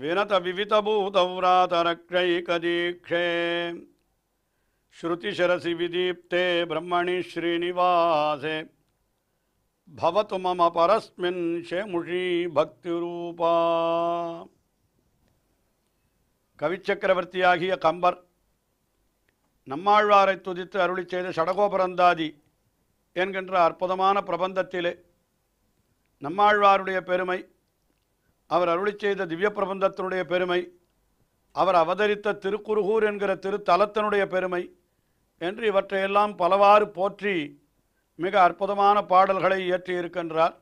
ವಿರತ ವಿವಿಧೂತಾತನಕ್ಷೈ ಕದೀಕ್ಷೇ ಶೃತಿ ಶಿರಸಿ ವಿದೀಪ್ತೇ ಬ್ರಹ್ಮಣಿ ಪರಸ್ಮಿನ್ ಶೇಮುಷೀ ಭಕ್ತಿರೂಪ ಕವಿಚಕ್ರವರ್ತಿ ಆಗಿಯ ಕಂಬರ್ ನಮ್ಮವಾರೈ ತುರಿತ್ತು ಅರುಳಿಚೋಪುರಂದಾಜಿ ಎಂದ ಅಭುತಮಾನ ಪ್ರಬಂಧದ ನಮ್ಮಾಳ್ವಾರು அவர் அருளி செய்த திவ்ய பிரபந்தத்தினுடைய பெருமை அவர் அவதரித்த திருக்குருகூர் என்கிற திருத்தலத்தினுடைய பெருமை என்று இவற்றையெல்லாம் பலவாறு போற்றி மிக அற்புதமான பாடல்களை இயற்றியிருக்கின்றார்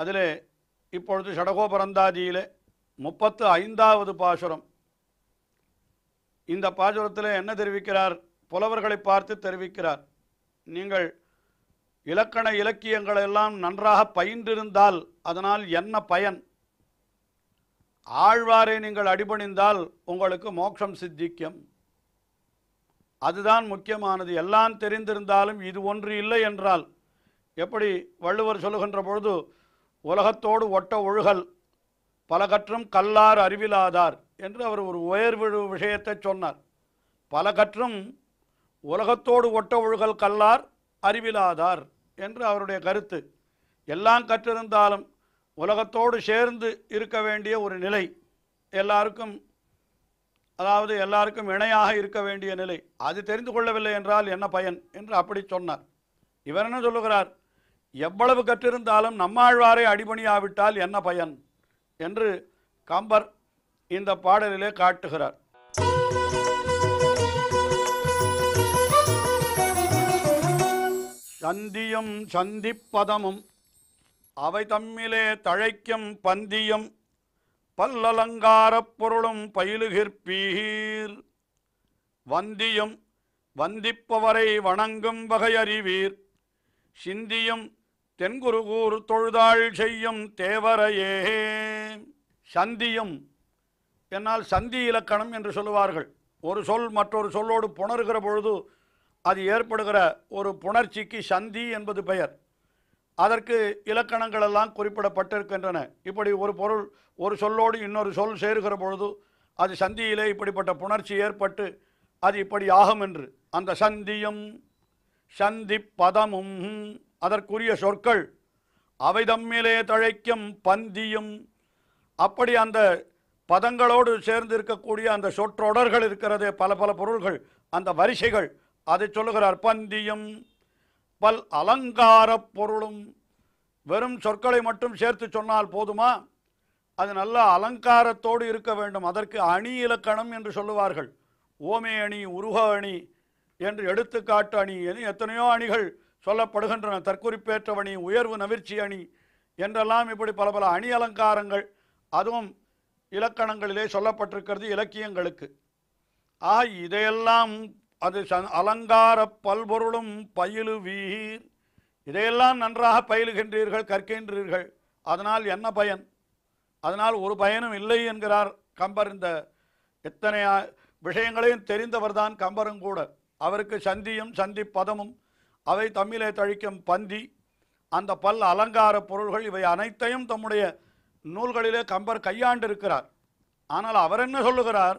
அதிலே இப்பொழுது ஷடகோபரந்தாதியிலே முப்பத்து ஐந்தாவது பாசுரம் இந்த பாசுரத்தில் என்ன தெரிவிக்கிறார் புலவர்களை பார்த்து தெரிவிக்கிறார் நீங்கள் இலக்கண இலக்கியங்கள் எல்லாம் நன்றாக பயின்றிருந்தால் அதனால் என்ன பயன் ஆழ்வாரை நீங்கள் அடிபணிந்தால் உங்களுக்கு மோட்சம் சித்திக்கும் அதுதான் முக்கியமானது எல்லாம் தெரிந்திருந்தாலும் இது ஒன்று இல்லை என்றால் எப்படி வள்ளுவர் சொல்லுகின்ற பொழுது உலகத்தோடு ஒட்ட ஒழுகல் பல கற்றும் கல்லார் அறிவிலாதார் என்று அவர் ஒரு உயர்விழு விஷயத்தை சொன்னார் பல கற்றும் உலகத்தோடு ஒட்ட ஒழுகல் கல்லார் அறிவிலாதார் என்று அவருடைய கருத்து எல்லாம் கற்றிருந்தாலும் உலகத்தோடு சேர்ந்து இருக்க வேண்டிய ஒரு நிலை எல்லாருக்கும் அதாவது எல்லாருக்கும் இணையாக இருக்க வேண்டிய நிலை அது தெரிந்து கொள்ளவில்லை என்றால் என்ன பயன் என்று அப்படி சொன்னார் இவர் என்ன சொல்லுகிறார் எவ்வளவு கற்றிருந்தாலும் நம்மாழ்வாரை அடிபணியாவிட்டால் என்ன பயன் என்று கம்பர் இந்த பாடலிலே காட்டுகிறார் சந்தியும் சந்திப்பதமும் அவை தம்மிலே தழைக்கும் பந்தியும் பல்லலங்காரப் பொருளும் பயிலுகிற்பீர் வந்தியும் வந்திப்பவரை வணங்கும் வகையறிவீர் சிந்தியும் தென்குருகூர் தொழுதாள் செய்யும் தேவரையே சந்தியும் என்னால் சந்தி இலக்கணம் என்று சொல்லுவார்கள் ஒரு சொல் மற்றொரு சொல்லோடு புணர்கிற பொழுது அது ஏற்படுகிற ஒரு புணர்ச்சிக்கு சந்தி என்பது பெயர் அதற்கு இலக்கணங்களெல்லாம் குறிப்பிடப்பட்டிருக்கின்றன இப்படி ஒரு பொருள் ஒரு சொல்லோடு இன்னொரு சொல் சேருகிற பொழுது அது சந்தியிலே இப்படிப்பட்ட புணர்ச்சி ஏற்பட்டு அது இப்படி ஆகும் என்று அந்த சந்தியும் சந்தி பதமும் அதற்குரிய சொற்கள் அவை தம்மிலே தழைக்கும் பந்தியும் அப்படி அந்த பதங்களோடு சேர்ந்து இருக்கக்கூடிய அந்த சொற்றொடர்கள் இருக்கிறதே பல பல பொருள்கள் அந்த வரிசைகள் அதை சொல்லுகிறார் பந்தியும் பல் அலங்கார பொருளும் வெறும் சொற்களை மட்டும் சேர்த்து சொன்னால் போதுமா அது நல்ல அலங்காரத்தோடு இருக்க வேண்டும் அதற்கு அணி இலக்கணம் என்று சொல்லுவார்கள் ஓமே அணி உருக அணி என்று எடுத்துக்காட்டு அணி எத்தனையோ அணிகள் சொல்லப்படுகின்றன தற்குறிப்பேற்றவணி உயர்வு நவிர்ச்சி அணி என்றெல்லாம் இப்படி பல பல அணி அலங்காரங்கள் அதுவும் இலக்கணங்களிலே சொல்லப்பட்டிருக்கிறது இலக்கியங்களுக்கு ஆக இதையெல்லாம் அது அலங்கார பல்பொருளும் பயிலு வீர் இதையெல்லாம் நன்றாக பயிலுகின்றீர்கள் கற்கின்றீர்கள் அதனால் என்ன பயன் அதனால் ஒரு பயனும் இல்லை என்கிறார் கம்பர் இந்த எத்தனை விஷயங்களையும் தெரிந்தவர் தான் கம்பரும் கூட அவருக்கு சந்தியும் சந்தி பதமும் அவை தம்மிலே தழிக்கும் பந்தி அந்த பல் அலங்கார பொருள்கள் இவை அனைத்தையும் தம்முடைய நூல்களிலே கம்பர் கையாண்டிருக்கிறார் ஆனால் அவர் என்ன சொல்லுகிறார்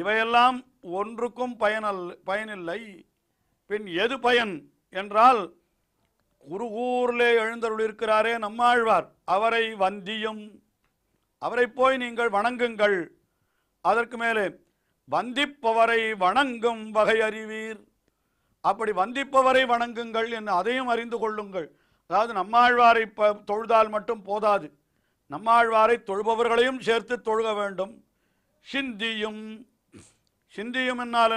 இவையெல்லாம் ஒன்றுக்கும் பயனல் பயனில்லை பின் எது பயன் என்றால் எழுந்தருள் எழுந்தருளிருக்கிறாரே நம்மாழ்வார் அவரை வந்தியும் அவரை போய் நீங்கள் வணங்குங்கள் அதற்கு மேலே வந்திப்பவரை வணங்கும் வகை அறிவீர் அப்படி வந்திப்பவரை வணங்குங்கள் என்று அதையும் அறிந்து கொள்ளுங்கள் அதாவது நம்மாழ்வாரை ப தொழுதால் மட்டும் போதாது நம்மாழ்வாரை தொழுபவர்களையும் சேர்த்து தொழுக வேண்டும் சிந்தியும் சிந்தியும் என்னால்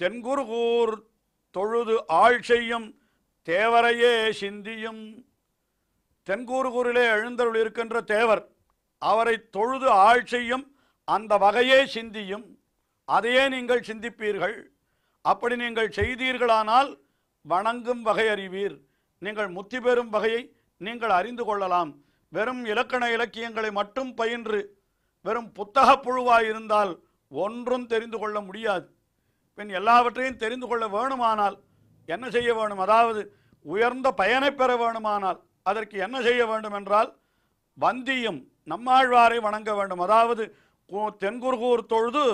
தென்குருகூர் தொழுது ஆள் செய்யும் தேவரையே சிந்தியும் தென்கூறுகூரிலே எழுந்தருள் இருக்கின்ற தேவர் அவரை தொழுது ஆள் செய்யும் அந்த வகையே சிந்தியும் அதையே நீங்கள் சிந்திப்பீர்கள் அப்படி நீங்கள் செய்தீர்களானால் வணங்கும் வகை அறிவீர் நீங்கள் முத்தி பெறும் வகையை நீங்கள் அறிந்து கொள்ளலாம் வெறும் இலக்கண இலக்கியங்களை மட்டும் பயின்று வெறும் புத்தக புழுவாயிருந்தால் ஒன்றும் தெரிந்து கொள்ள முடியாது பின் எல்லாவற்றையும் தெரிந்து கொள்ள வேணுமானால் என்ன செய்ய வேணும் அதாவது உயர்ந்த பயனை பெற வேணுமானால் அதற்கு என்ன செய்ய வேண்டும் என்றால் வந்தியும் நம்மாழ்வாரை வணங்க வேண்டும் அதாவது தென்குருகூர் தொழுது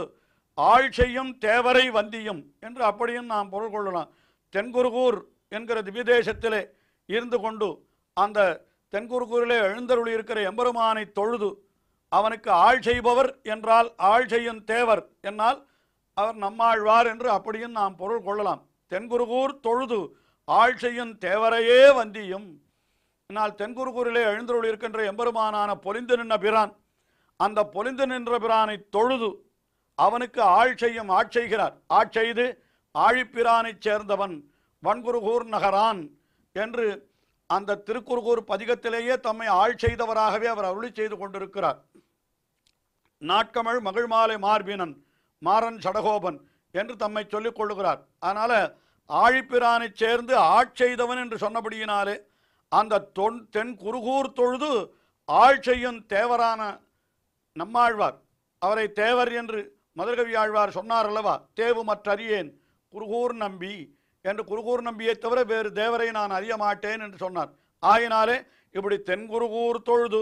செய்யும் தேவரை வந்தியும் என்று அப்படியும் நாம் பொருள் கொள்ளலாம் தென்குருகூர் என்கிற திவிதேசத்திலே இருந்து கொண்டு அந்த தென்குருகூரிலே எழுந்தருள் இருக்கிற எம்பெருமானை தொழுது அவனுக்கு ஆள் செய்பவர் என்றால் ஆள் செய்யும் தேவர் என்னால் அவர் நம்மாழ்வார் என்று அப்படியும் நாம் பொருள் கொள்ளலாம் தென்குருகூர் தொழுது ஆள் செய்யும் தேவரையே வந்தியும் என்னால் தென்குருகூரிலே எழுந்தருள் இருக்கின்ற எம்பெருமானான பொலிந்து நின்ற பிரான் அந்த பொலிந்து நின்ற பிரானை தொழுது அவனுக்கு ஆள் செய்யும் ஆட்செய்கிறார் ஆட்செய்து ஆழிப்பிரானைச் சேர்ந்தவன் வன்குருகூர் நகரான் என்று அந்த திருக்குறுகூர் பதிகத்திலேயே தம்மை ஆள் செய்தவராகவே அவர் அருளி செய்து கொண்டிருக்கிறார் நாட்கமழ் மகிழ் மாலை மார்பினன் மாறன் சடகோபன் என்று தம்மை சொல்லிக் கொள்ளுகிறார் அதனால் ஆழிப்பிரானை சேர்ந்து ஆட்செய்தவன் என்று சொன்னபடியினாலே அந்த தொன் தென் குறுகூர் தொழுது ஆழ்ச்செய்யும் தேவரான நம்மாழ்வார் அவரை தேவர் என்று மதுரகவி ஆழ்வார் சொன்னார் அல்லவா தேவு மற்றறியேன் குருகூர் நம்பி என்று குருகூர் நம்பியை தவிர வேறு தேவரை நான் அறிய மாட்டேன் என்று சொன்னார் ஆயினாலே இப்படி தென்குருகூர் தொழுது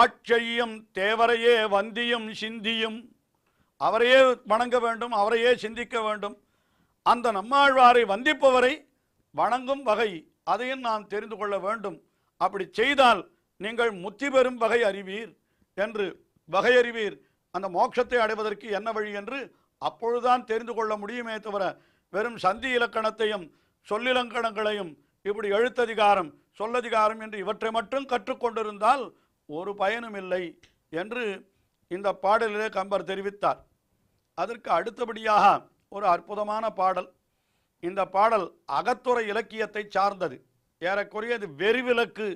ஆட்சையும் தேவரையே வந்தியும் சிந்தியும் அவரையே வணங்க வேண்டும் அவரையே சிந்திக்க வேண்டும் அந்த நம்மாழ்வாரை வந்திப்பவரை வணங்கும் வகை அதையும் நாம் தெரிந்து கொள்ள வேண்டும் அப்படி செய்தால் நீங்கள் முத்தி பெறும் வகை அறிவீர் என்று வகை அறிவீர் அந்த மோட்சத்தை அடைவதற்கு என்ன வழி என்று அப்பொழுதுதான் தெரிந்து கொள்ள முடியுமே தவிர வெறும் சந்தி இலக்கணத்தையும் சொல்லிலங்கணங்களையும் இப்படி எழுத்ததிகாரம் சொல்லதிகாரம் என்று இவற்றை மட்டும் கற்றுக்கொண்டிருந்தால் ஒரு பயனும் இல்லை என்று இந்த பாடலிலே கம்பர் தெரிவித்தார் அதற்கு அடுத்தபடியாக ஒரு அற்புதமான பாடல் இந்த பாடல் அகத்துறை இலக்கியத்தை சார்ந்தது ஏறக்குறையது வெறிவிலக்கு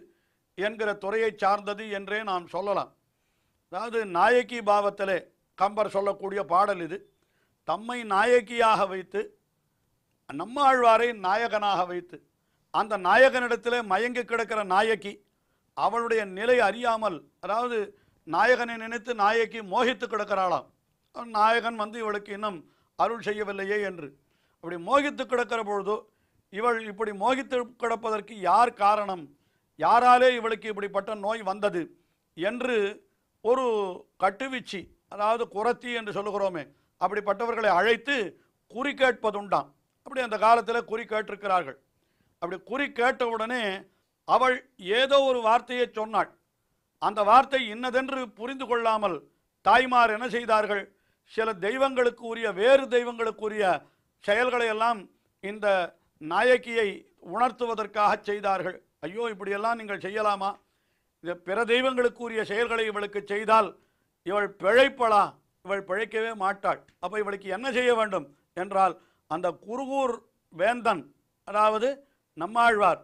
என்கிற துறையை சார்ந்தது என்றே நாம் சொல்லலாம் அதாவது நாயக்கி பாவத்திலே கம்பர் சொல்லக்கூடிய பாடல் இது தம்மை நாயக்கியாக வைத்து நம்மாழ்வாரை நாயகனாக வைத்து அந்த நாயகனிடத்திலே மயங்கி கிடக்கிற நாயக்கி அவளுடைய நிலை அறியாமல் அதாவது நாயகனை நினைத்து நாயகி மோகித்து கிடக்கிறாளாம் நாயகன் வந்து இவளுக்கு இன்னும் அருள் செய்யவில்லையே என்று அப்படி மோகித்து கிடக்கிற பொழுது இவள் இப்படி மோகித்து கிடப்பதற்கு யார் காரணம் யாராலே இவளுக்கு இப்படிப்பட்ட நோய் வந்தது என்று ஒரு கட்டுவீச்சு அதாவது குரத்தி என்று சொல்லுகிறோமே அப்படிப்பட்டவர்களை அழைத்து குறி கேட்பதுண்டாம் அப்படி அந்த காலத்தில் குறி கேட்டிருக்கிறார்கள் அப்படி குறி கேட்ட உடனே அவள் ஏதோ ஒரு வார்த்தையை சொன்னாள் அந்த வார்த்தை இன்னதென்று புரிந்து கொள்ளாமல் தாய்மார் என்ன செய்தார்கள் சில தெய்வங்களுக்கு உரிய வேறு தெய்வங்களுக்கு உரிய செயல்களை எல்லாம் இந்த நாயக்கியை உணர்த்துவதற்காக செய்தார்கள் ஐயோ இப்படியெல்லாம் நீங்கள் செய்யலாமா இது பிற தெய்வங்களுக்கு உரிய செயல்களை இவளுக்கு செய்தால் இவள் பிழைப்பளா இவள் பிழைக்கவே மாட்டாள் அப்போ இவளுக்கு என்ன செய்ய வேண்டும் என்றால் அந்த குருகூர் வேந்தன் அதாவது நம்மாழ்வார்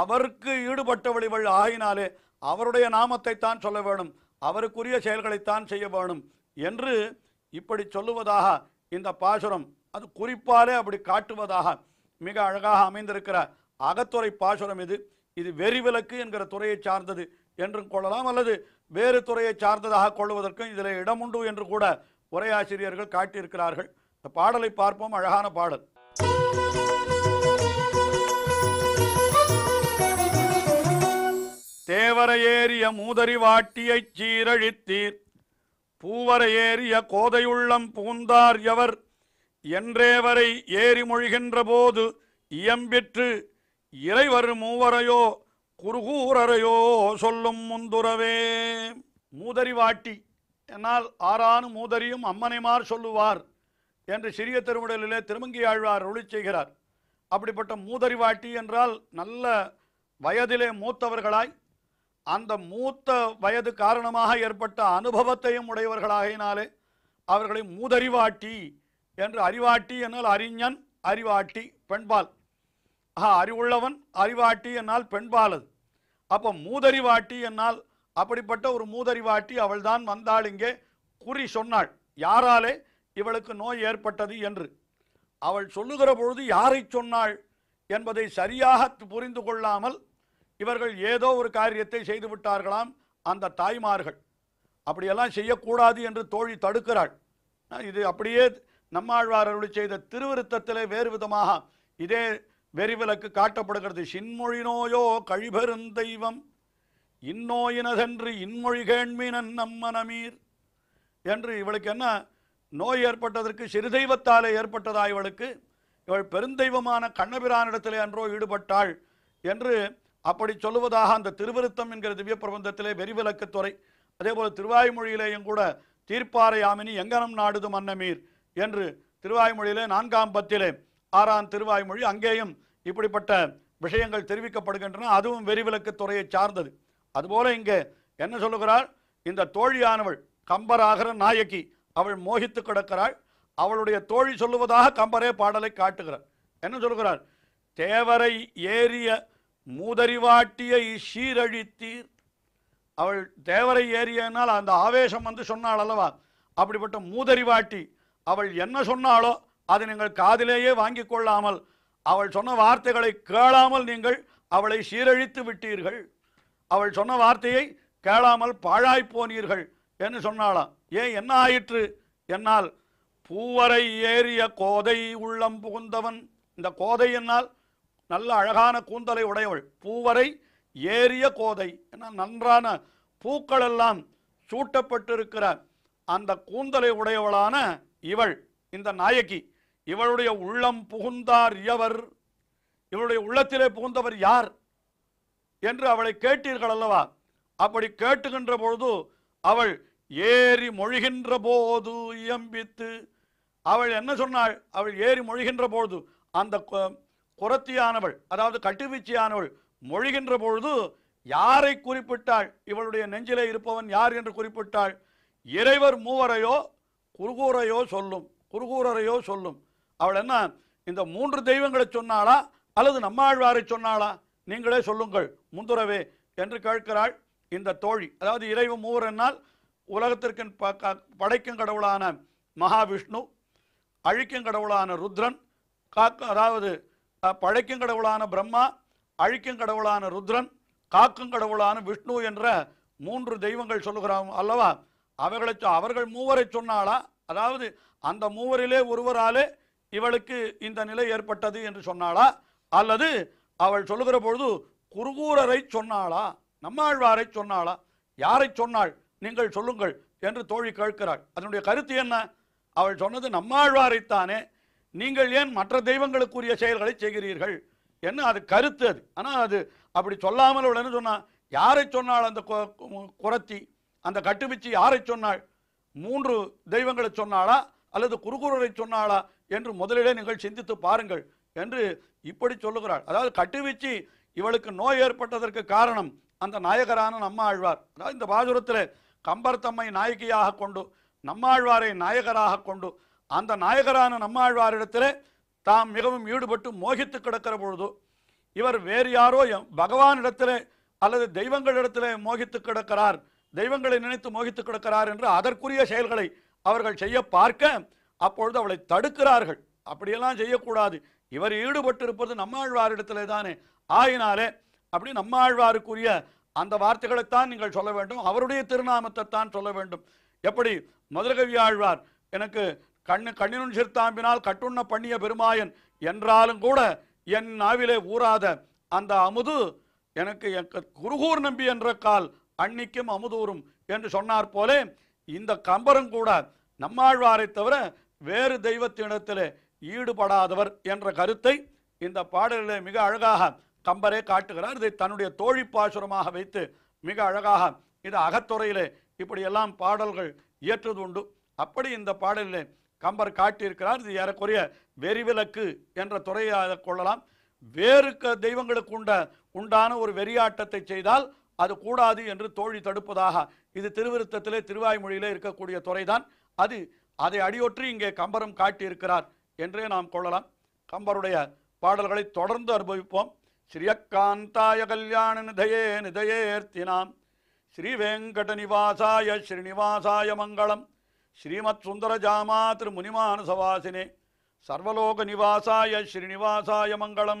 அவருக்கு ஈடுபட்ட இவள் ஆகினாலே அவருடைய நாமத்தை தான் சொல்ல வேணும் அவருக்குரிய செயல்களைத்தான் செய்ய வேணும் என்று இப்படி சொல்லுவதாக இந்த பாசுரம் அது குறிப்பாலே அப்படி காட்டுவதாக மிக அழகாக அமைந்திருக்கிற அகத்துறை பாசுரம் இது இது வெறிவிலக்கு என்கிற துறையை சார்ந்தது என்றும் கொள்ளலாம் அல்லது வேறு துறையை சார்ந்ததாக கொள்வதற்கும் இதில் இடம் உண்டு என்று கூட உரையாசிரியர்கள் காட்டியிருக்கிறார்கள் இந்த பாடலை பார்ப்போம் அழகான பாடல் தேவரையேறிய மூதரி வாட்டியைச் சீரழித்தீர் பூவரையேறிய கோதையுள்ளம் பூந்தார் எவர் என்றேவரை ஏறி மொழிகின்ற போது இயம்பிற்று இறைவர் மூவரையோ குறுகூரரையோ சொல்லும் முந்துறவே மூதறி வாட்டி என்னால் ஆறானு மூதறியும் அம்மனைமார் சொல்லுவார் என்று சிறிய திருமங்கி ஆழ்வார் ஒளி செய்கிறார் அப்படிப்பட்ட மூதறி வாட்டி என்றால் நல்ல வயதிலே மூத்தவர்களாய் அந்த மூத்த வயது காரணமாக ஏற்பட்ட அனுபவத்தையும் உடையவர்களாகினாலே அவர்களை மூதறிவாட்டி என்று அறிவாட்டி என்னால் அறிஞன் அறிவாட்டி பெண்பால் ஆஹா அறிவுள்ளவன் அறிவாட்டி என்னால் பெண்பால் அது அப்போ மூதறிவாட்டி என்னால் அப்படிப்பட்ட ஒரு மூதறிவாட்டி அவள்தான் வந்தாள் இங்கே குறி சொன்னாள் யாராலே இவளுக்கு நோய் ஏற்பட்டது என்று அவள் சொல்லுகிற பொழுது யாரை சொன்னாள் என்பதை சரியாக புரிந்து கொள்ளாமல் இவர்கள் ஏதோ ஒரு காரியத்தை செய்து விட்டார்களாம் அந்த தாய்மார்கள் அப்படியெல்லாம் செய்யக்கூடாது என்று தோழி தடுக்கிறாள் இது அப்படியே நம்மாழ்வார் அருள் செய்த திருவிருத்தத்திலே வேறு விதமாக இதே வெறிவிலக்கு காட்டப்படுகிறது சின்மொழி நோயோ கழிபெருந்தெய்வம் இந்நோயினதென்று இன்மொழி நம்ம நம்மனமீர் என்று இவளுக்கு என்ன நோய் ஏற்பட்டதற்கு சிறுதெய்வத்தாலே ஏற்பட்டதா இவளுக்கு இவள் பெருந்தெய்வமான கண்ணபிரானிடத்திலே அன்றோ ஈடுபட்டாள் என்று அப்படி சொல்லுவதாக அந்த திருவருத்தம் என்கிற திவ்ய பிரபந்தத்திலே வெறிவிலக்குத்துறை அதே போல் திருவாய்மொழியிலேயும் கூட தீர்ப்பாறை ஆமினி எங்கனம் நாடுது அன்னமீர் என்று திருவாய்மொழியிலே நான்காம் பத்திலே ஆறாம் திருவாய்மொழி அங்கேயும் இப்படிப்பட்ட விஷயங்கள் தெரிவிக்கப்படுகின்றன அதுவும் வெறிவிலக்கு துறையை சார்ந்தது அதுபோல இங்கே என்ன சொல்லுகிறாள் இந்த தோழியானவள் கம்பராகிற நாயகி அவள் மோகித்து கிடக்கிறாள் அவளுடைய தோழி சொல்லுவதாக கம்பரே பாடலை காட்டுகிறார் என்ன சொல்கிறார் தேவரை ஏறிய மூதறிவாட்டியை சீரழித்தீர் அவள் தேவரை ஏறியனால் அந்த ஆவேசம் வந்து சொன்னாள் அல்லவா அப்படிப்பட்ட மூதறிவாட்டி அவள் என்ன சொன்னாலோ அது நீங்கள் காதிலேயே வாங்கி கொள்ளாமல் அவள் சொன்ன வார்த்தைகளை கேளாமல் நீங்கள் அவளை சீரழித்து விட்டீர்கள் அவள் சொன்ன வார்த்தையை கேளாமல் பாழாய் போனீர்கள் என்று சொன்னாளாம் ஏன் என்ன ஆயிற்று என்னால் பூவரை ஏறிய கோதை உள்ளம் புகுந்தவன் இந்த கோதை என்னால் நல்ல அழகான கூந்தலை உடையவள் பூவரை ஏறிய கோதை ஏன்னா நன்றான பூக்கள் எல்லாம் சூட்டப்பட்டிருக்கிற அந்த கூந்தலை உடையவளான இவள் இந்த நாயகி இவளுடைய உள்ளம் புகுந்தார் எவர் இவளுடைய உள்ளத்திலே புகுந்தவர் யார் என்று அவளை கேட்டீர்கள் அல்லவா அப்படி கேட்டுகின்ற பொழுது அவள் ஏறி மொழிகின்ற போது இயம்பித்து அவள் என்ன சொன்னாள் அவள் ஏறி மொழிகின்ற பொழுது அந்த குரத்தியானவள் அதாவது கட்டுவீச்சியானவள் மொழிகின்ற பொழுது யாரை குறிப்பிட்டாள் இவளுடைய நெஞ்சிலே இருப்பவன் யார் என்று குறிப்பிட்டாள் இறைவர் மூவரையோ குருகூரையோ சொல்லும் குருகூரரையோ சொல்லும் அவள் என்ன இந்த மூன்று தெய்வங்களை சொன்னாளா அல்லது நம்மாழ்வாரை சொன்னாளா நீங்களே சொல்லுங்கள் முந்துரவே என்று கேட்கிறாள் இந்த தோழி அதாவது இறைவு மூவர் என்னால் உலகத்திற்கு படைக்கும் கடவுளான மகாவிஷ்ணு அழிக்கும் கடவுளான ருத்ரன் காக்க அதாவது பழைக்கும் கடவுளான பிரம்மா அழிக்கும் கடவுளான ருத்ரன் காக்கும் கடவுளான விஷ்ணு என்ற மூன்று தெய்வங்கள் சொல்லுகிறான் அல்லவா அவர்களை அவர்கள் மூவரை சொன்னாளா அதாவது அந்த மூவரிலே ஒருவராலே இவளுக்கு இந்த நிலை ஏற்பட்டது என்று சொன்னாளா அல்லது அவள் சொல்லுகிற பொழுது குருகூரரை சொன்னாளா நம்மாழ்வாரை சொன்னாளா யாரை சொன்னாள் நீங்கள் சொல்லுங்கள் என்று தோழி கேட்கிறாள் அதனுடைய கருத்து என்ன அவள் சொன்னது நம்மாழ்வாரைத்தானே நீங்கள் ஏன் மற்ற தெய்வங்களுக்குரிய செயல்களை செய்கிறீர்கள் என்ன அது கருத்து அது ஆனால் அது அப்படி சொல்லாமல் உள்ளன்னு சொன்னால் யாரை சொன்னால் அந்த குரத்தி அந்த கட்டுப்பிச்சு யாரை சொன்னாள் மூன்று தெய்வங்களை சொன்னாளா அல்லது குறுகுறரை சொன்னாளா என்று முதலிலே நீங்கள் சிந்தித்து பாருங்கள் என்று இப்படி சொல்லுகிறாள் அதாவது கட்டுவீச்சு இவளுக்கு நோய் ஏற்பட்டதற்கு காரணம் அந்த நாயகரான நம்மாழ்வார் அதாவது இந்த பாசுரத்தில் கம்பர்த்தம்மை நாயகியாக கொண்டு நம்மாழ்வாரை நாயகராக கொண்டு அந்த நாயகரான நம்மாழ்வாரிடத்தில் தாம் மிகவும் ஈடுபட்டு மோகித்து கிடக்கிற பொழுது இவர் வேறு யாரோ பகவானிடத்தில் அல்லது தெய்வங்களிடத்தில் மோகித்து கிடக்கிறார் தெய்வங்களை நினைத்து மோகித்து கிடக்கிறார் என்று அதற்குரிய செயல்களை அவர்கள் செய்ய பார்க்க அப்பொழுது அவளை தடுக்கிறார்கள் அப்படியெல்லாம் செய்யக்கூடாது இவர் ஈடுபட்டிருப்பது நம்மாழ்வாரிடத்தில் தானே ஆயினாலே அப்படி நம்மாழ்வாருக்குரிய அந்த வார்த்தைகளைத்தான் நீங்கள் சொல்ல வேண்டும் அவருடைய திருநாமத்தை தான் சொல்ல வேண்டும் எப்படி மதுரகவி ஆழ்வார் எனக்கு கண்ணு கண்ணினு சிறுத்தாம்பினால் கட்டுண்ண பண்ணிய பெருமாயன் என்றாலும் கூட என் நாவிலே ஊறாத அந்த அமுது எனக்கு என் குருகூர் நம்பி என்ற கால் அன்னிக்கும் அமுதூரும் என்று சொன்னார் போலே இந்த கம்பரும் கூட நம்மாழ்வாரை தவிர வேறு தெய்வத்தினிடத்திலே ஈடுபடாதவர் என்ற கருத்தை இந்த பாடலிலே மிக அழகாக கம்பரே காட்டுகிறார் இதை தன்னுடைய தோழி பாசுரமாக வைத்து மிக அழகாக இது அகத்துறையிலே இப்படியெல்லாம் பாடல்கள் இயற்றது உண்டு அப்படி இந்த பாடலிலே கம்பர் காட்டியிருக்கிறார் இது ஏறக்குறைய வெறிவிலக்கு என்ற துறையை அதை கொள்ளலாம் வேறு தெய்வங்களுக்கு உண்ட உண்டான ஒரு வெறியாட்டத்தை செய்தால் அது கூடாது என்று தோழி தடுப்பதாக இது திருவிருத்தத்திலே திருவாய்மொழியிலே இருக்கக்கூடிய துறைதான் அது அதை அடியொற்றி இங்கே கம்பரம் காட்டியிருக்கிறார் என்றே நாம் கொள்ளலாம் கம்பருடைய பாடல்களை தொடர்ந்து அனுபவிப்போம் ஸ்ரீயக்காந்தாய கல்யாண நிதையே நிதையேர்த்தினாம் ஸ்ரீவேங்கட நிவாசாய ஸ்ரீனிவாசாய மங்களம் శ్రీమత్సుందరజామాతృ మునిమానసవాసినే సర్వలోక నివాసాయ శ్రీనివాసాయ మంగళం